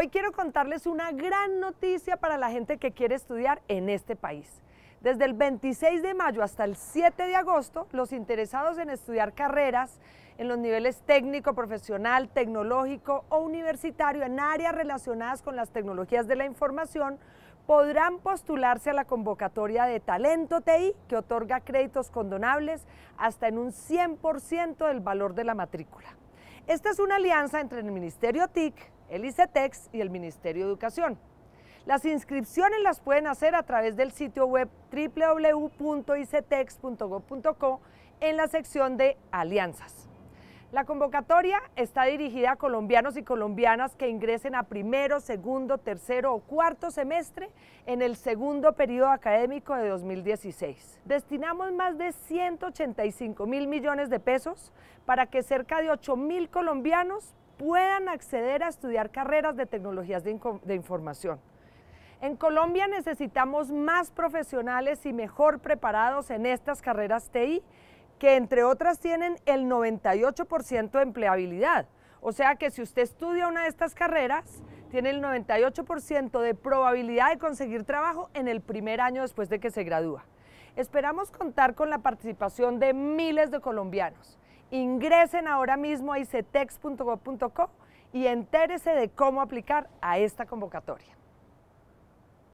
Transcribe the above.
Hoy quiero contarles una gran noticia para la gente que quiere estudiar en este país. Desde el 26 de mayo hasta el 7 de agosto, los interesados en estudiar carreras en los niveles técnico, profesional, tecnológico o universitario en áreas relacionadas con las tecnologías de la información podrán postularse a la convocatoria de Talento TI que otorga créditos condonables hasta en un 100% del valor de la matrícula. Esta es una alianza entre el Ministerio TIC, el ICETEX y el Ministerio de Educación. Las inscripciones las pueden hacer a través del sitio web www.icetex.gov.co en la sección de Alianzas. La convocatoria está dirigida a colombianos y colombianas que ingresen a primero, segundo, tercero o cuarto semestre en el segundo periodo académico de 2016. Destinamos más de 185 mil millones de pesos para que cerca de 8 mil colombianos puedan acceder a estudiar carreras de tecnologías de, información. En Colombia necesitamos más profesionales y mejor preparados en estas carreras TI, que entre otras tienen el 98% de empleabilidad. O sea que si usted estudia una de estas carreras, tiene el 98% de probabilidad de conseguir trabajo en el primer año después de que se gradúa. Esperamos contar con la participación de miles de colombianos. Ingresen ahora mismo a icetex.gov.co y entérese de cómo aplicar a esta convocatoria.